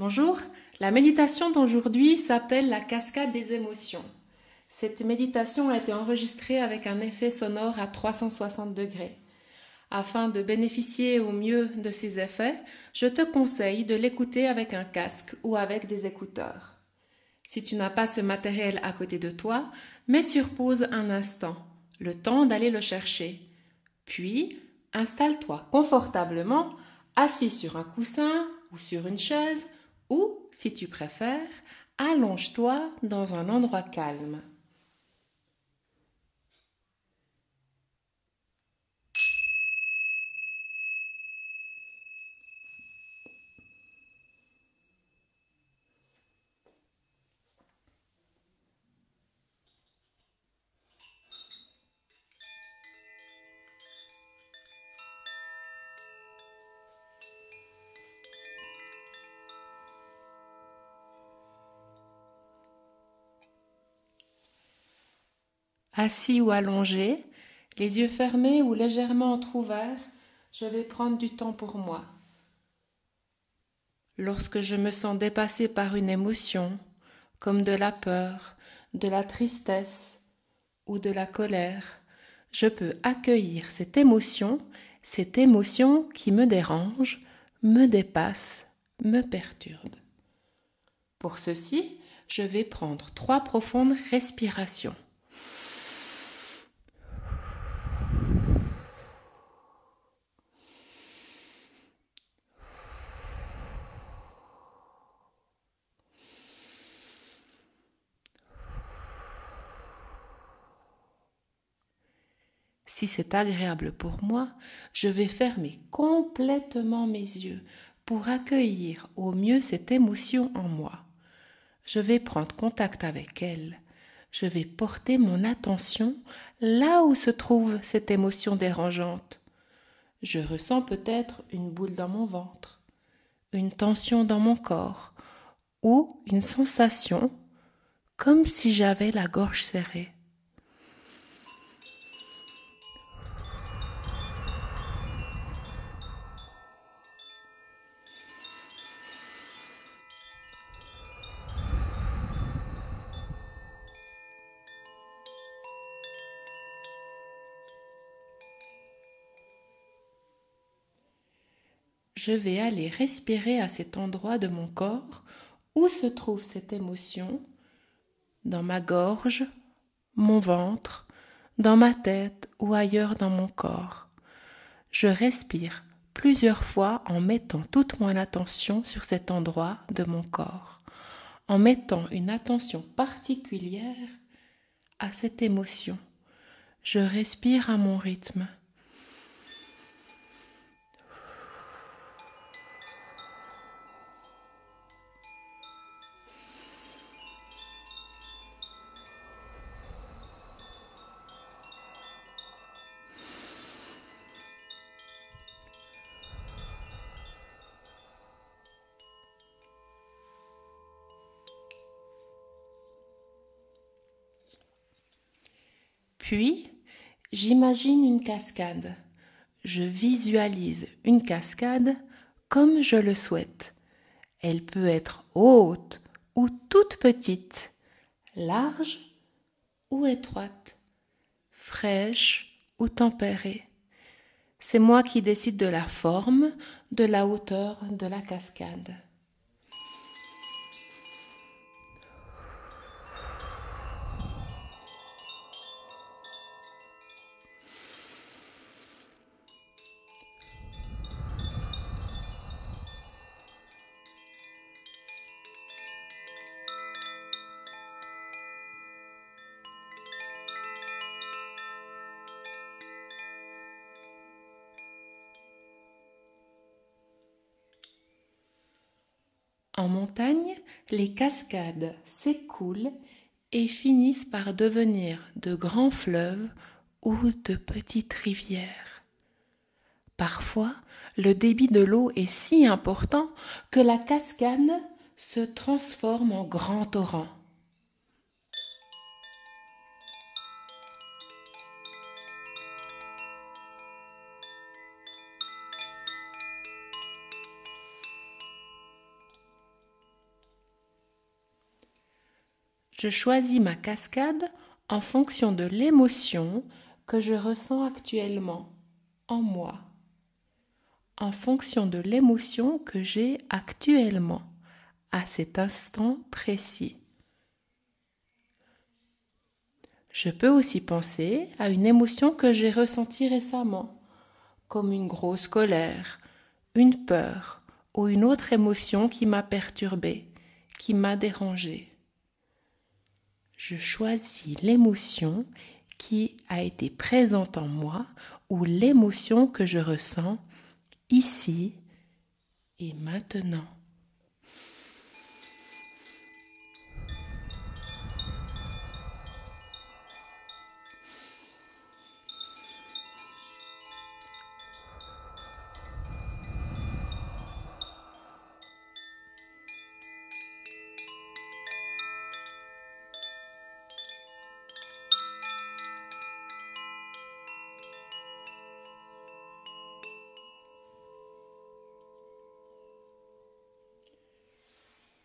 Bonjour, la méditation d'aujourd'hui s'appelle la cascade des émotions. Cette méditation a été enregistrée avec un effet sonore à 360 degrés. Afin de bénéficier au mieux de ces effets, je te conseille de l'écouter avec un casque ou avec des écouteurs. Si tu n'as pas ce matériel à côté de toi, mets sur pause un instant, le temps d'aller le chercher. Puis, installe-toi confortablement, assis sur un coussin ou sur une chaise, ou, si tu préfères, allonge-toi dans un endroit calme. assis ou allongé, les yeux fermés ou légèrement entr'ouverts, je vais prendre du temps pour moi. Lorsque je me sens dépassé par une émotion, comme de la peur, de la tristesse ou de la colère, je peux accueillir cette émotion, cette émotion qui me dérange, me dépasse, me perturbe. Pour ceci, je vais prendre trois profondes respirations. Si c'est agréable pour moi, je vais fermer complètement mes yeux pour accueillir au mieux cette émotion en moi. Je vais prendre contact avec elle. Je vais porter mon attention là où se trouve cette émotion dérangeante. Je ressens peut-être une boule dans mon ventre, une tension dans mon corps ou une sensation comme si j'avais la gorge serrée. je vais aller respirer à cet endroit de mon corps où se trouve cette émotion, dans ma gorge, mon ventre, dans ma tête ou ailleurs dans mon corps. Je respire plusieurs fois en mettant toute mon attention sur cet endroit de mon corps, en mettant une attention particulière à cette émotion. Je respire à mon rythme. Puis, j'imagine une cascade. Je visualise une cascade comme je le souhaite. Elle peut être haute ou toute petite, large ou étroite, fraîche ou tempérée. C'est moi qui décide de la forme, de la hauteur de la cascade. En montagne, les cascades s'écoulent et finissent par devenir de grands fleuves ou de petites rivières. Parfois, le débit de l'eau est si important que la cascade se transforme en grand torrent. Je choisis ma cascade en fonction de l'émotion que je ressens actuellement en moi. En fonction de l'émotion que j'ai actuellement à cet instant précis. Je peux aussi penser à une émotion que j'ai ressentie récemment, comme une grosse colère, une peur ou une autre émotion qui m'a perturbée, qui m'a dérangée je choisis l'émotion qui a été présente en moi ou l'émotion que je ressens ici et maintenant.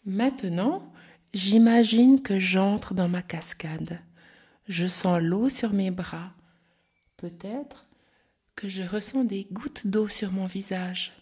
Maintenant, j'imagine que j'entre dans ma cascade. Je sens l'eau sur mes bras. Peut-être que je ressens des gouttes d'eau sur mon visage.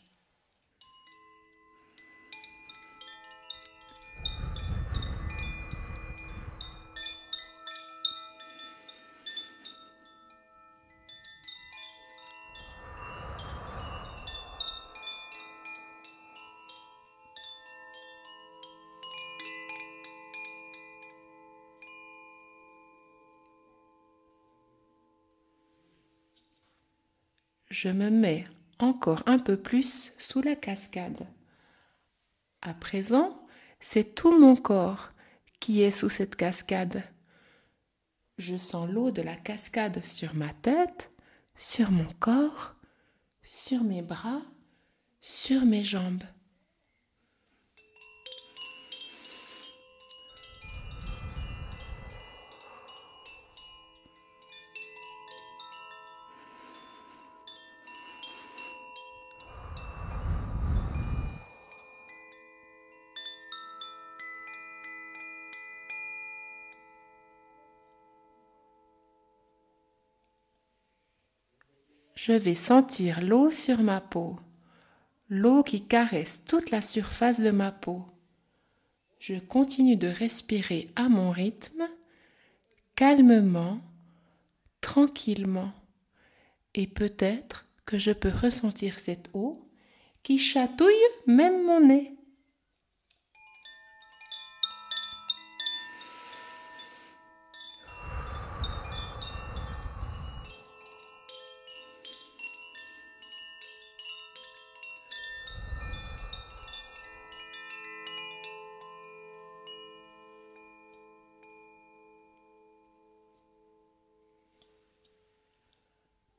je me mets encore un peu plus sous la cascade. À présent, c'est tout mon corps qui est sous cette cascade. Je sens l'eau de la cascade sur ma tête, sur mon corps, sur mes bras, sur mes jambes. Je vais sentir l'eau sur ma peau, l'eau qui caresse toute la surface de ma peau. Je continue de respirer à mon rythme, calmement, tranquillement, et peut-être que je peux ressentir cette eau qui chatouille même mon nez.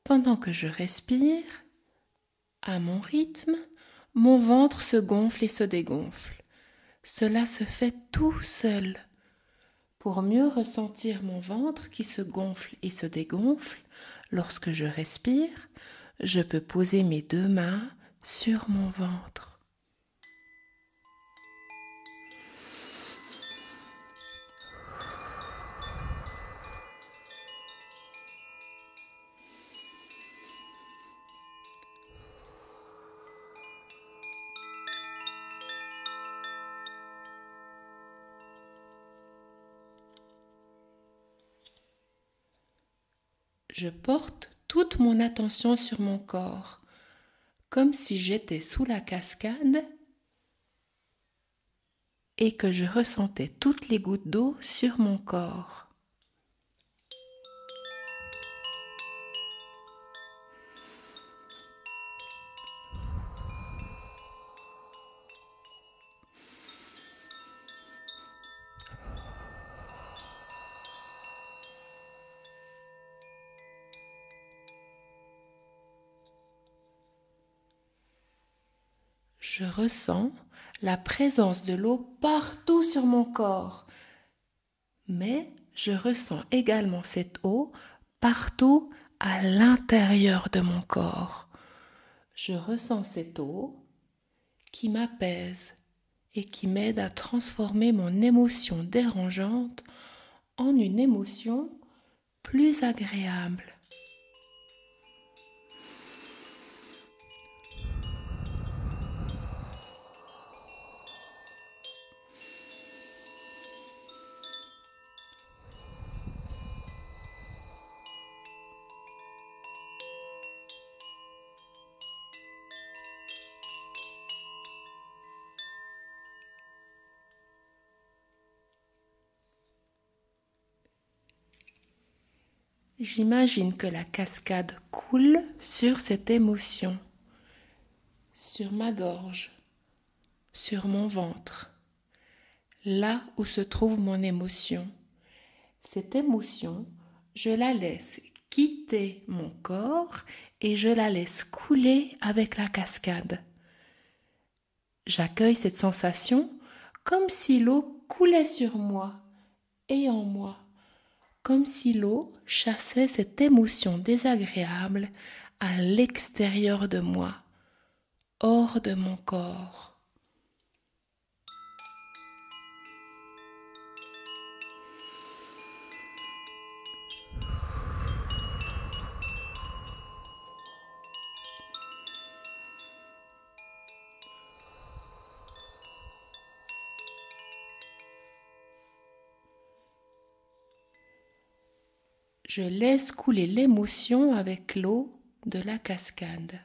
Pendant que je respire, à mon rythme, mon ventre se gonfle et se dégonfle. Cela se fait tout seul. Pour mieux ressentir mon ventre qui se gonfle et se dégonfle lorsque je respire, je peux poser mes deux mains sur mon ventre. je porte toute mon attention sur mon corps, comme si j'étais sous la cascade et que je ressentais toutes les gouttes d'eau sur mon corps. Je ressens la présence de l'eau partout sur mon corps. Mais je ressens également cette eau partout à l'intérieur de mon corps. Je ressens cette eau qui m'apaise et qui m'aide à transformer mon émotion dérangeante en une émotion plus agréable. J'imagine que la cascade coule sur cette émotion, sur ma gorge, sur mon ventre, là où se trouve mon émotion. Cette émotion, je la laisse quitter mon corps et je la laisse couler avec la cascade. J'accueille cette sensation comme si l'eau coulait sur moi et en moi comme si l'eau chassait cette émotion désagréable à l'extérieur de moi, hors de mon corps. je laisse couler l'émotion avec l'eau de la cascade.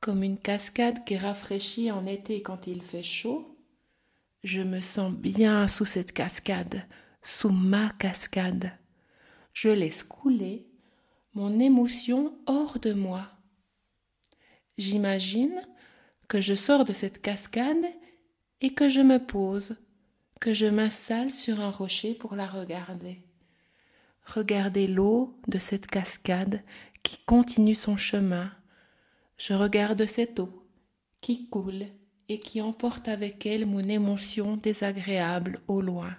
Comme une cascade qui rafraîchit en été quand il fait chaud, je me sens bien sous cette cascade, sous ma cascade. Je laisse couler mon émotion hors de moi. J'imagine que je sors de cette cascade et que je me pose, que je m'installe sur un rocher pour la regarder. regardez l'eau de cette cascade qui continue son chemin. Je regarde cette eau qui coule et qui emporte avec elle mon émotion désagréable au loin.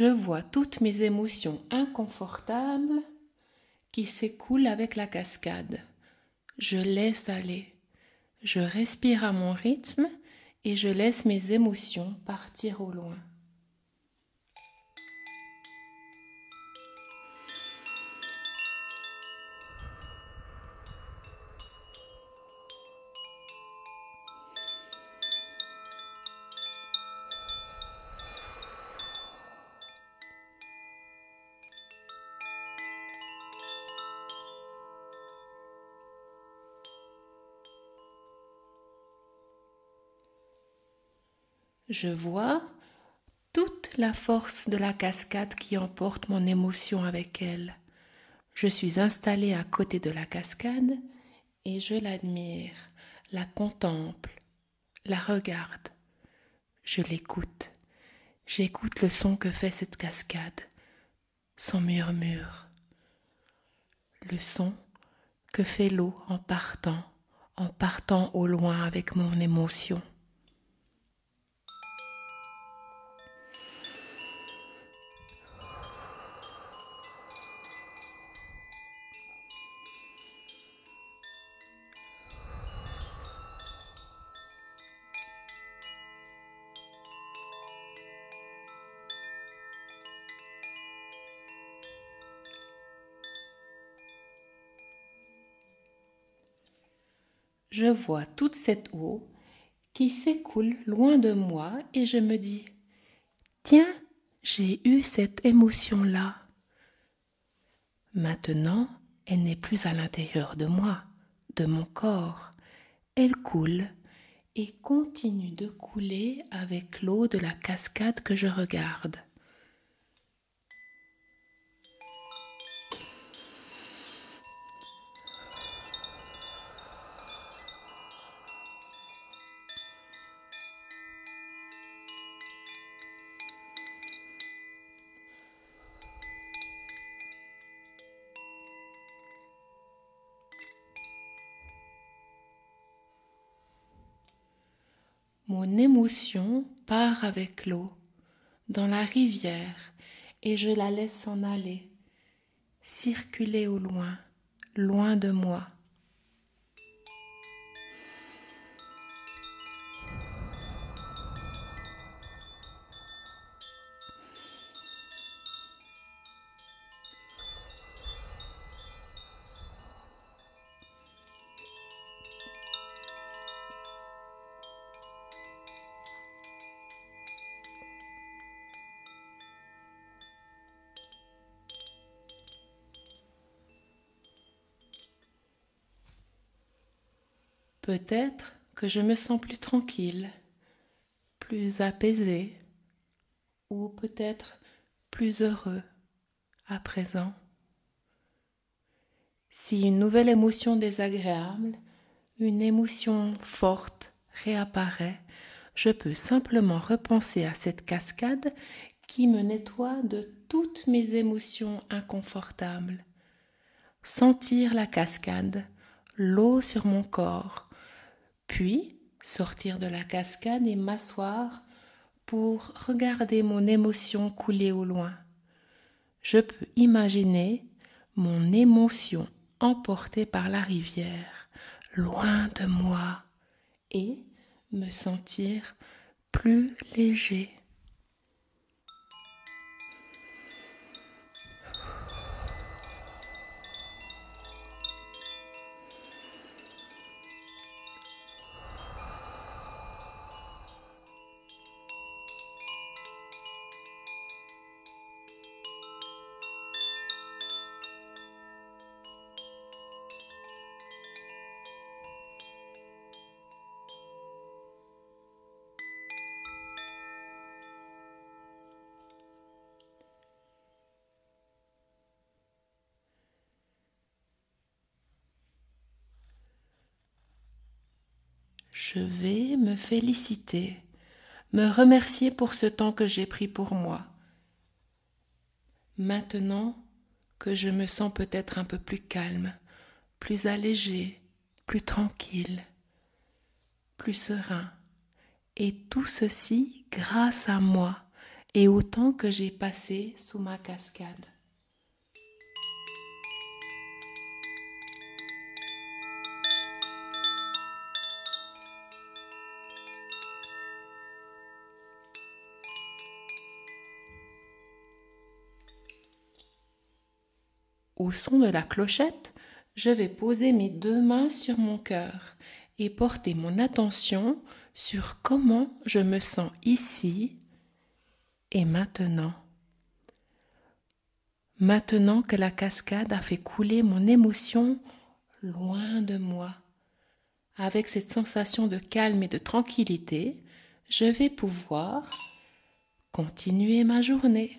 Je vois toutes mes émotions inconfortables qui s'écoulent avec la cascade. Je laisse aller. Je respire à mon rythme et je laisse mes émotions partir au loin. je vois toute la force de la cascade qui emporte mon émotion avec elle. Je suis installée à côté de la cascade et je l'admire, la contemple, la regarde. Je l'écoute. J'écoute le son que fait cette cascade, son murmure, le son que fait l'eau en partant, en partant au loin avec mon émotion. je vois toute cette eau qui s'écoule loin de moi et je me dis, tiens, j'ai eu cette émotion-là. Maintenant, elle n'est plus à l'intérieur de moi, de mon corps. Elle coule et continue de couler avec l'eau de la cascade que je regarde. Mon émotion part avec l'eau dans la rivière et je la laisse en aller, circuler au loin, loin de moi. Peut-être que je me sens plus tranquille, plus apaisé, ou peut-être plus heureux à présent. Si une nouvelle émotion désagréable, une émotion forte réapparaît, je peux simplement repenser à cette cascade qui me nettoie de toutes mes émotions inconfortables. Sentir la cascade, l'eau sur mon corps, puis sortir de la cascade et m'asseoir pour regarder mon émotion couler au loin. Je peux imaginer mon émotion emportée par la rivière, loin de moi, et me sentir plus léger. Je vais me féliciter, me remercier pour ce temps que j'ai pris pour moi. Maintenant que je me sens peut-être un peu plus calme, plus allégé, plus tranquille, plus serein. Et tout ceci grâce à moi et au temps que j'ai passé sous ma cascade. Au son de la clochette, je vais poser mes deux mains sur mon cœur et porter mon attention sur comment je me sens ici et maintenant. Maintenant que la cascade a fait couler mon émotion loin de moi, avec cette sensation de calme et de tranquillité, je vais pouvoir continuer ma journée.